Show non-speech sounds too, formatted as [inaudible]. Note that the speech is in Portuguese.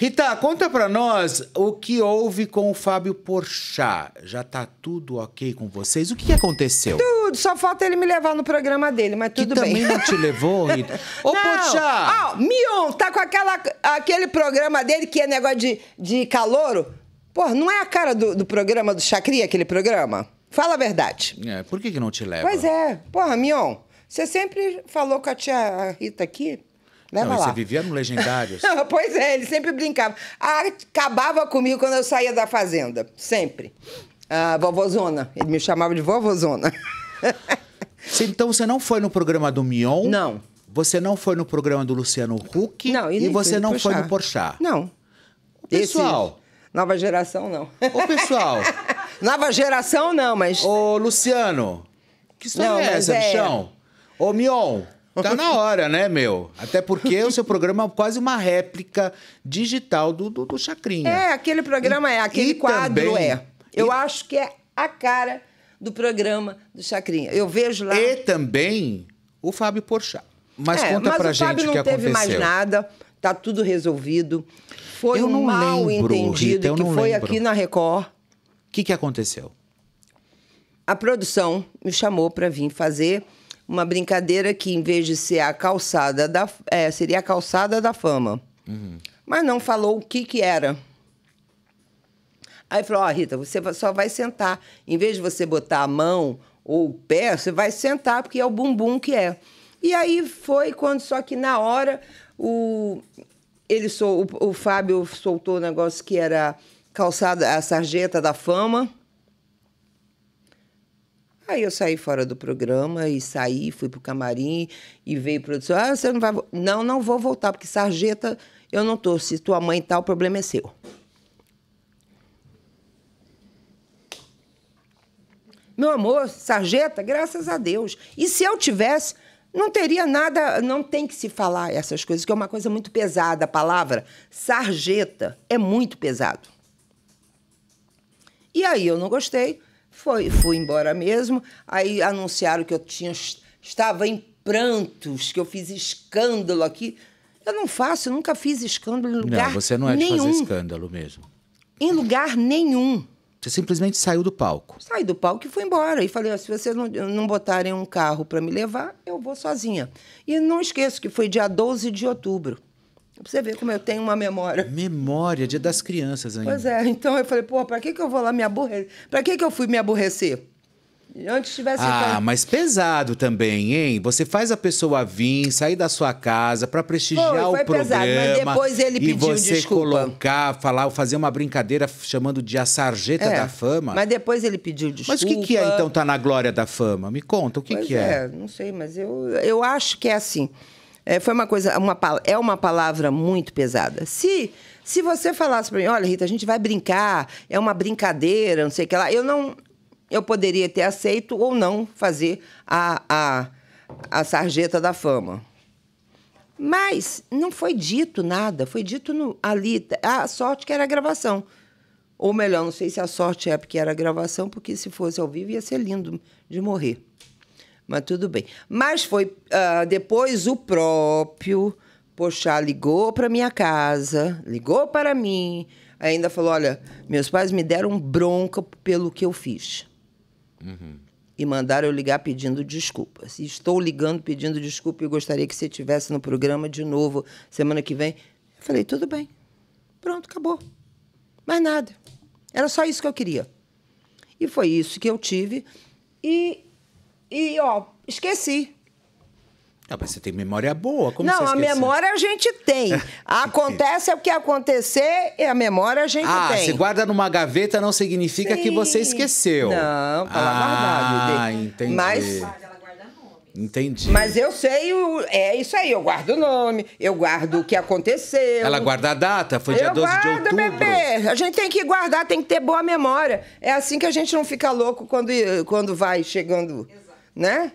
Rita, conta para nós o que houve com o Fábio Porchat. Já tá tudo ok com vocês? O que aconteceu? Tudo, só falta ele me levar no programa dele, mas tudo que bem. também não te levou, Rita? Ô, [laughs] não. Porchat! Ó, oh, Mion tá com aquela, aquele programa dele que é negócio de, de calouro. Pô, não é a cara do, do programa do Chacri, aquele programa? Fala a verdade. É, por que, que não te leva? Pois é. Porra, Mion, você sempre falou com a tia Rita aqui Leva não, lá. Você vivia no legendário. [laughs] Assim. pois é, ele sempre brincava. Acabava comigo quando eu saía da fazenda. Sempre. Ah, vovozona. Ele me chamava de vovozona. [laughs] então você não foi no programa do Mion? Não. Você não foi no programa do Luciano Huck? Não, e, você não Porchat. foi no Porchat? Não. pessoal. Esse, nova geração, não. Ô, pessoal. [laughs] nova geração, não, mas. Ô, Luciano. Que história não, é essa, é... bichão? Ô, Mion. Tá na hora, né, meu? Até porque o seu programa é quase uma réplica digital do, do, do Chacrinha. É, aquele programa e, é, aquele quadro também, é. Eu e... acho que é a cara do programa do Chacrinha. Eu vejo lá. E também o Fábio Porchat. Mas é, conta mas pra o gente o que aconteceu. Não teve mais nada, tá tudo resolvido. Foi eu um mal lembro, entendido Rita, que foi lembro. aqui na Record. O que, que aconteceu? A produção me chamou para vir fazer uma brincadeira que, em vez de ser a calçada da. É, seria a calçada da fama. Uhum. Mas não falou o que, que era. Aí falou: Ó, oh, Rita, você só vai sentar. Em vez de você botar a mão ou o pé, você vai sentar, porque é o bumbum que é. E aí foi quando, só que na hora, o, ele sou o, o Fábio soltou o negócio que era calçada, a sarjeta da fama. Aí eu saí fora do programa e saí, fui pro camarim e veio produção. Ah, você não vai. Não, não vou voltar, porque sarjeta eu não tô. Se tua mãe tá, o problema é seu. Meu amor, sarjeta, graças a Deus. E se eu tivesse, não teria nada, não tem que se falar essas coisas, que é uma coisa muito pesada a palavra. Sarjeta é muito pesado. E aí eu não gostei foi, fui embora mesmo. Aí anunciaram que eu tinha estava em prantos, que eu fiz escândalo aqui. Eu não faço, eu nunca fiz escândalo em lugar nenhum. Não, você não é nenhum. de fazer escândalo mesmo. Em lugar nenhum. Você simplesmente saiu do palco. Saí do palco e fui embora. E falei: se vocês não, não botarem um carro para me levar, eu vou sozinha. E não esqueço que foi dia 12 de outubro. Pra você ver como eu tenho uma memória. Memória, dia das crianças ainda. Pois é, então eu falei, pô, pra que, que eu vou lá me aborrecer? Pra que, que eu fui me aborrecer? Antes tivesse. Ah, mas pesado também, hein? Você faz a pessoa vir, sair da sua casa para prestigiar foi, foi o programa. Pesado, mas depois ele pediu e você desculpa. colocar, falar, fazer uma brincadeira chamando de a sarjeta é, da fama. Mas depois ele pediu desculpa. Mas o que, que é então tá na glória da fama? Me conta, o que, pois que é? é? Não sei, mas eu, eu acho que é assim. É, foi uma coisa, uma, é uma palavra muito pesada. Se se você falasse para mim, olha, Rita, a gente vai brincar, é uma brincadeira, não sei o que lá, eu não, eu poderia ter aceito ou não fazer a, a, a sarjeta da fama. Mas não foi dito nada, foi dito no, ali. A sorte que era a gravação. Ou melhor, não sei se a sorte é porque era a gravação, porque se fosse ao vivo ia ser lindo de morrer mas tudo bem. Mas foi uh, depois o próprio Pochá ligou para minha casa, ligou para mim, ainda falou: olha, meus pais me deram bronca pelo que eu fiz. Uhum. E mandaram eu ligar pedindo desculpas. estou ligando pedindo desculpa e gostaria que você estivesse no programa de novo semana que vem. Eu falei, tudo bem. Pronto, acabou. Mais nada. Era só isso que eu queria. E foi isso que eu tive. E e, ó, esqueci. Ah, mas você tem memória boa, como Não, a memória a gente tem. [laughs] Acontece é o que acontecer e a memória a gente ah, tem. Ah, se guarda numa gaveta não significa Sim. que você esqueceu. Não, tá ah, guardado. Ah, entendi. Mas... Entendi. Mas eu sei, é isso aí, eu guardo o nome, eu guardo o que aconteceu. Ela guarda a data, foi dia eu 12 guardo, de outubro. Bebê. A gente tem que guardar, tem que ter boa memória. É assim que a gente não fica louco quando, quando vai chegando. Exato né?